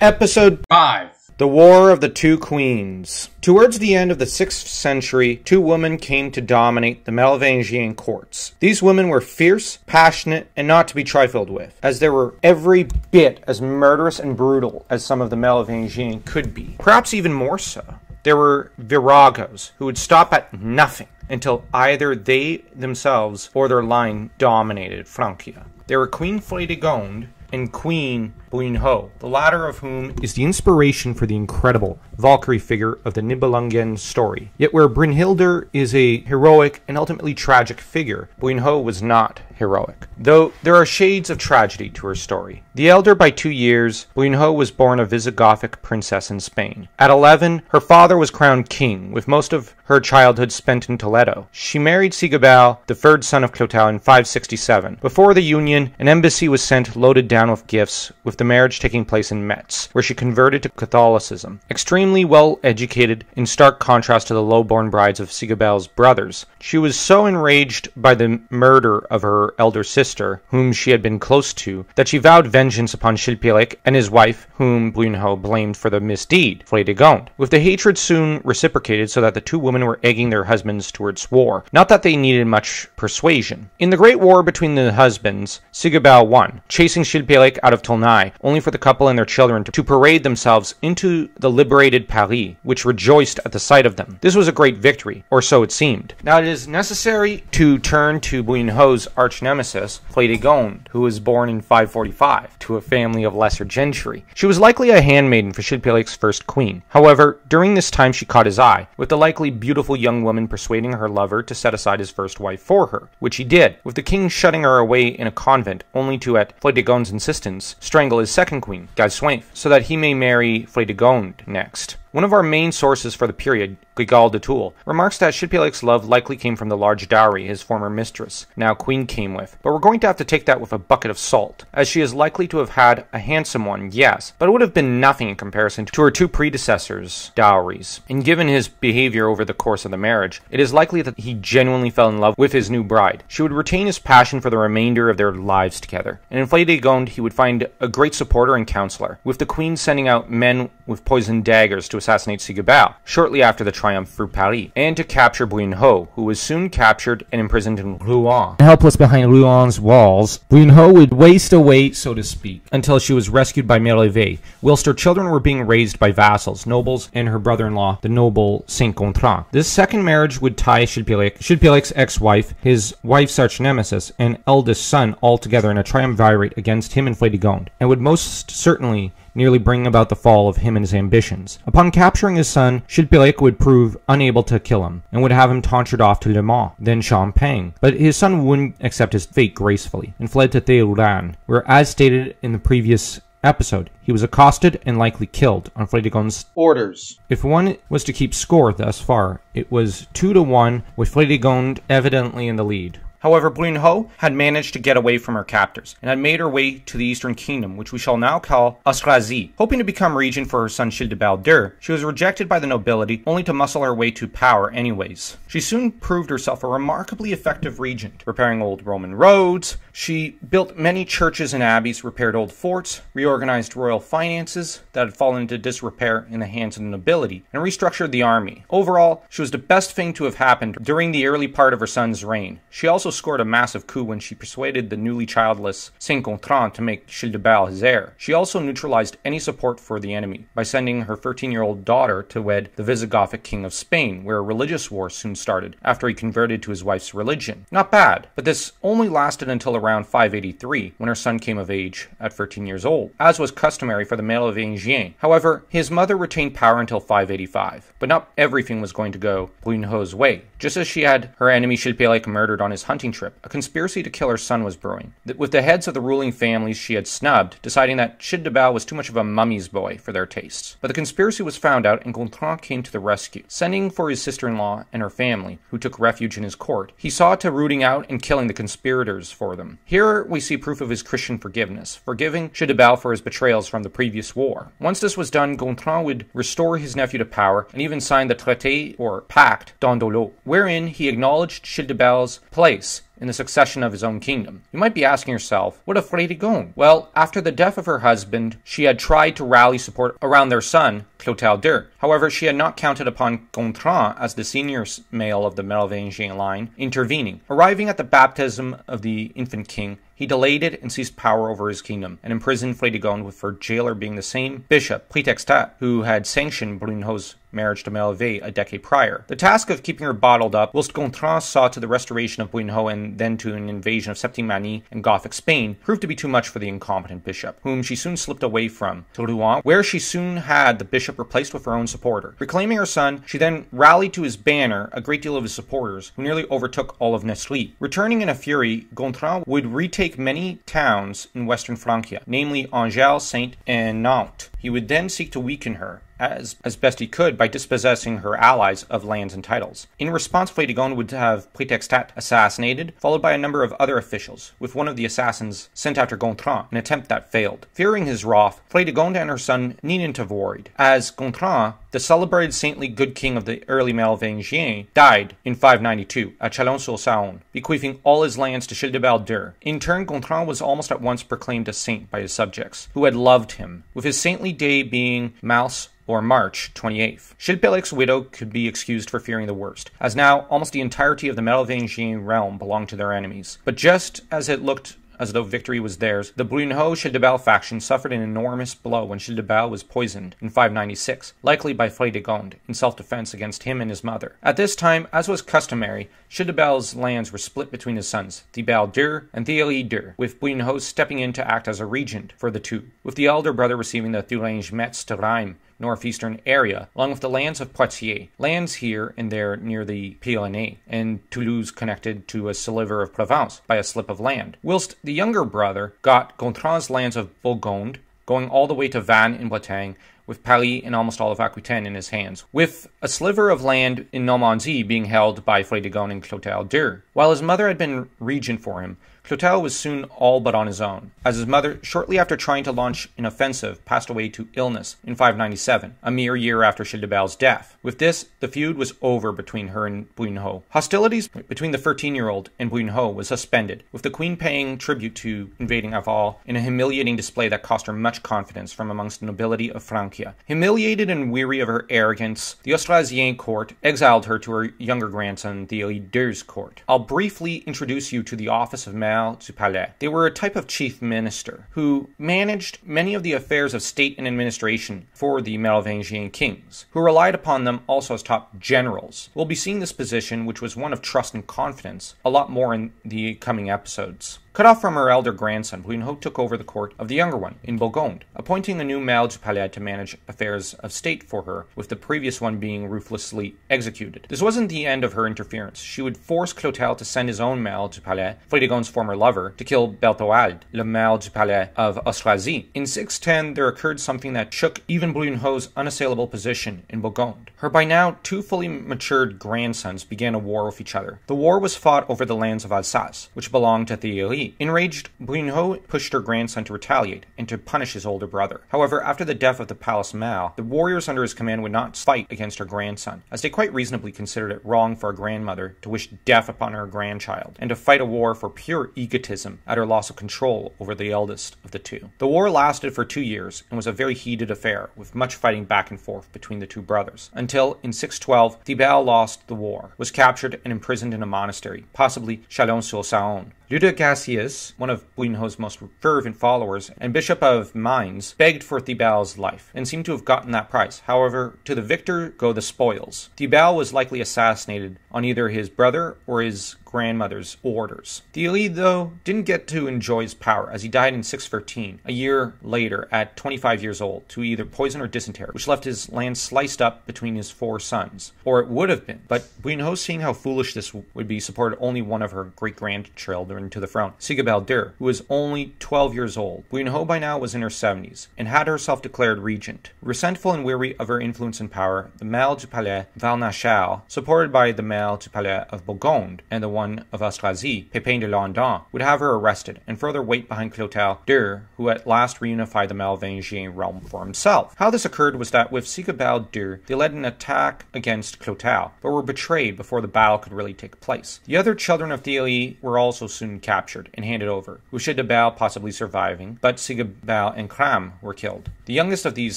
Episode 5 The War of the Two Queens. Towards the end of the 6th century, two women came to dominate the Merovingian courts. These women were fierce, passionate, and not to be trifled with, as they were every bit as murderous and brutal as some of the Merovingian could be, perhaps even more so. There were viragos who would stop at nothing until either they themselves or their line dominated Francia. There were Queen Frédégonde and Queen Buinho, the latter of whom is the inspiration for the incredible Valkyrie figure of the Nibelungen story. Yet where Brynhildr is a heroic and ultimately tragic figure, Buinho was not heroic. Though there are shades of tragedy to her story. The elder by two years, Buinho was born a Visigothic princess in Spain. At 11, her father was crowned king, with most of her childhood spent in Toledo. She married Sigebald, the third son of Clotal, in 567. Before the union, an embassy was sent loaded down with gifts, with the marriage taking place in Metz, where she converted to Catholicism. Extremely well educated, in stark contrast to the low-born brides of Sigabel's brothers, she was so enraged by the murder of her elder sister, whom she had been close to, that she vowed vengeance upon Chilperic and his wife, whom Brunehaut blamed for the misdeed, Frédégonde. With the hatred soon reciprocated, so that the two women were egging their husbands towards war. Not that they needed much persuasion. In the great war between the husbands, Sigabel won, chasing Chilperic out of Tolnai only for the couple and their children to parade themselves into the liberated Paris, which rejoiced at the sight of them. This was a great victory, or so it seemed. Now it is necessary to turn to Buinho's arch nemesis, Clédegonde, who was born in 545 to a family of lesser gentry. She was likely a handmaiden for Chilperic's first queen. However, during this time she caught his eye, with the likely beautiful young woman persuading her lover to set aside his first wife for her, which he did, with the king shutting her away in a convent, only to, at Clédegonde's insistence, strangle his second queen, Gaswain, so that he may marry Fledegonde next. One of our main sources for the period, Gugol de Tulle, remarks that Chilpelic's love likely came from the large dowry his former mistress, now queen, came with, but we're going to have to take that with a bucket of salt, as she is likely to have had a handsome one, yes, but it would have been nothing in comparison to her two predecessors' dowries. And given his behavior over the course of the marriage, it is likely that he genuinely fell in love with his new bride. She would retain his passion for the remainder of their lives together, and in Flédegonde he would find a great supporter and counselor, with the queen sending out men with poisoned daggers to to assassinate Sigebert shortly after the triumph through Paris, and to capture Bruinho, who was soon captured and imprisoned in Rouen. Helpless behind Rouen's walls, Bruinho would waste away, so to speak, until she was rescued by Merlevé, whilst her children were being raised by vassals, nobles, and her brother-in-law, the noble Saint Gontran. This second marriage would tie Chilperic, Chilperic's ex-wife, his wife's arch-nemesis, and eldest son all together in a triumvirate against him and Flédigonde, and would most certainly nearly bringing about the fall of him and his ambitions. Upon capturing his son, Chilperic would prove unable to kill him, and would have him tonsured off to Le Mans, then Champagne. But his son wouldn't accept his fate gracefully, and fled to Thérouanne, where, as stated in the previous episode. He was accosted and likely killed on Frédégon's orders. If one was to keep score thus far, it was 2 to 1 with Fredegond evidently in the lead. However, Brunhilde had managed to get away from her captors and had made her way to the eastern kingdom, which we shall now call Austrasie. Hoping to become regent for her son Childebaldur, she was rejected by the nobility only to muscle her way to power anyways. She soon proved herself a remarkably effective regent, repairing old Roman roads, she built many churches and abbeys, repaired old forts, reorganized royal finances that had fallen into disrepair in the hands of the nobility, and restructured the army. Overall, she was the best thing to have happened during the early part of her son's reign. She also scored a massive coup when she persuaded the newly childless Saint Gontran to make Childebert his heir. She also neutralized any support for the enemy by sending her 13 year old daughter to wed the Visigothic king of Spain, where a religious war soon started after he converted to his wife's religion. Not bad, but this only lasted until around around 583 when her son came of age at 13 years old, as was customary for the male of Enghien. However, his mother retained power until 585, but not everything was going to go Brunho's way. Just as she had her enemy Chilperic murdered on his hunting trip, a conspiracy to kill her son was brewing. With the heads of the ruling families she had snubbed, deciding that Childebal was too much of a mummy's boy for their tastes. But the conspiracy was found out, and Gontran came to the rescue, sending for his sister-in-law and her family, who took refuge in his court. He saw to rooting out and killing the conspirators for them here we see proof of his Christian forgiveness, forgiving Shidabal for his betrayals from the previous war. Once this was done, Gontran would restore his nephew to power and even sign the Traité or Pact d'Andolo, wherein he acknowledged Shidabal's place in the succession of his own kingdom. You might be asking yourself, what of Frédégonde? Well, after the death of her husband, she had tried to rally support around their son, Clotel However, she had not counted upon Gontran as the senior male of the Merovingian line intervening. Arriving at the baptism of the infant king, he delayed it and seized power over his kingdom, and imprisoned Frédégonde her jailer being the same bishop, Prétextat, who had sanctioned Brunehaut's marriage to Malvais a decade prior. The task of keeping her bottled up, whilst Gontran saw to the restoration of Brunehaut and then to an invasion of Septimani and Gothic Spain, proved to be too much for the incompetent bishop, whom she soon slipped away from, to Rouen, where she soon had the bishop replaced with her own supporter. Reclaiming her son, she then rallied to his banner a great deal of his supporters, who nearly overtook all of Nesli. Returning in a fury, Gontran would retake take many towns in western Francia, namely Angers, Saint, and Nantes. He would then seek to weaken her, as, as best he could, by dispossessing her allies of lands and titles. In response, Fladegon would have Pretextat assassinated, followed by a number of other officials, with one of the assassins sent after Gontran, an attempt that failed. Fearing his wrath, Fladegonde and her son have worried, as Gontran, the celebrated saintly good king of the early Merovingians, died in 592 at Chalon-sur-Saône, bequeathing all his lands to Childebert d'Eur. In turn, Gontran was almost at once proclaimed a saint by his subjects, who had loved him. With his saintly only day being Mouse or March 28th. Shilpelik's widow could be excused for fearing the worst, as now almost the entirety of the Merovingian realm belonged to their enemies. But just as it looked as though victory was theirs, the Brunehaut Childebel faction suffered an enormous blow when Childebel was poisoned in 596, likely by Frédégonde, in self defense against him and his mother. At this time, as was customary, Childebel's lands were split between his sons, Thibault II and Thierry with Brunehaut stepping in to act as a regent for the two, with the elder brother receiving the Thuringe Metz to Rheims northeastern area, along with the lands of Poitiers, lands here and there near the Pyrenees, and Toulouse connected to a sliver of Provence by a slip of land. Whilst the younger brother got Gontran's lands of Burgundy, going all the way to Vannes and Bretagne, with Paris and almost all of Aquitaine in his hands, with a sliver of land in Normandy being held by Frédégonde and Clotel Dur. While his mother had been regent for him, Clotel was soon all but on his own, as his mother, shortly after trying to launch an offensive, passed away to illness in 597, a mere year after Childebert's death. With this, the feud was over between her and Brunehaut. Hostilities between the 13-year-old and Brunehaut was suspended, with the queen paying tribute to invading Aval in a humiliating display that cost her much confidence from amongst the nobility of France. Humiliated and weary of her arrogance, the Austrasian court exiled her to her younger grandson, the Elideurs court. I'll briefly introduce you to the office of Mal du Palais. They were a type of chief minister who managed many of the affairs of state and administration for the Merovingian kings, who relied upon them also as top generals. We'll be seeing this position, which was one of trust and confidence, a lot more in the coming episodes. Cut off from her elder grandson, Brunehaut took over the court of the younger one, in Burgundy, appointing a new Mlle du Palais to manage affairs of state for her, with the previous one being ruthlessly executed. This wasn't the end of her interference. She would force Clotel to send his own Mlle du Palais, Frédégonde's former lover, to kill Berthoald, le Mlle du Palais of Ostroisy. In 610, there occurred something that shook even Brunehaut's unassailable position in Burgundy. Her by now two fully matured grandsons began a war with each other. The war was fought over the lands of Alsace, which belonged to Thierry Li. Enraged, Brunhild pushed her grandson to retaliate and to punish his older brother. However, after the death of the palace Mao, the warriors under his command would not fight against her grandson, as they quite reasonably considered it wrong for a grandmother to wish death upon her grandchild and to fight a war for pure egotism at her loss of control over the eldest of the two. The war lasted for two years and was a very heated affair, with much fighting back and forth between the two brothers, until in 612 Thibau lost the war, was captured and imprisoned in a monastery, possibly Chalon-sur-Saône, Duda Gassius, one of Budenho's most fervent followers and Bishop of Mainz, begged for Thibault's life and seemed to have gotten that price. However, to the victor go the spoils. Thibault was likely assassinated on either his brother or his grandmother's orders. The Elide, though, didn't get to enjoy his power as he died in 613, a year later at 25 years old, to either poison or dysentery, which left his land sliced up between his four sons, or it would have been. But Buinho, seeing how foolish this would be, supported only one of her great grandchildren to the throne, Sigebaldir, who was only 12 years old. Buinho by now was in her 70s and had herself declared regent. Resentful and weary of her influence and power, the Mal du Palais Valnachal, supported by the Mal du Palais of Bourgogne and the one of Austrasie, Pepin de Landon, would have her arrested and further wait behind Clotel II, who at last reunified the Merovingian realm for himself. How this occurred was that with Sigebald II, they led an attack against Clotel, but were betrayed before the battle could really take place. The other children of Thieli were also soon captured and handed over, Ushedabel possibly surviving, but Sigebald and Kram were killed. The youngest of these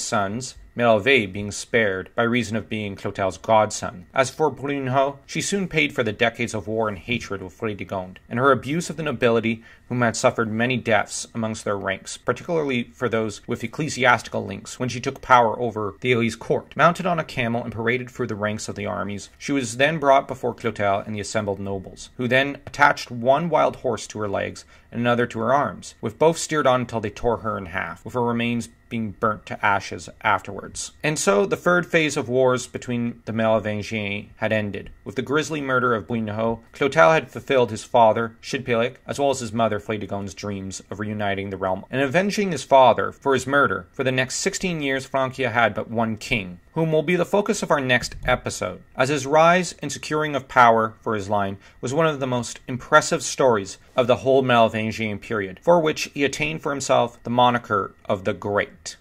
sons, Melvais being spared by reason of being Clotel's godson. As for Brunehaut, she soon paid for the decades of war and hatred with Fredegonde, and her abuse of the nobility whom had suffered many deaths amongst their ranks, particularly for those with ecclesiastical links, when she took power over the court. Mounted on a camel and paraded through the ranks of the armies, she was then brought before Clotel and the assembled nobles, who then attached one wild horse to her legs and another to her arms, with both steered on until they tore her in half, with her remains being burnt to ashes afterwards. And so the third phase of wars between the Merovingians had ended. With the grisly murder of Bouinho, Clotel had fulfilled his father, Chidpilic, as well as his mother, Earthly dreams of reuniting the realm and avenging his father for his murder. For the next 16 years, Francia had but one king, whom will be the focus of our next episode, as his rise and securing of power for his line was one of the most impressive stories of the whole Merovingian period, for which he attained for himself the moniker of the Great.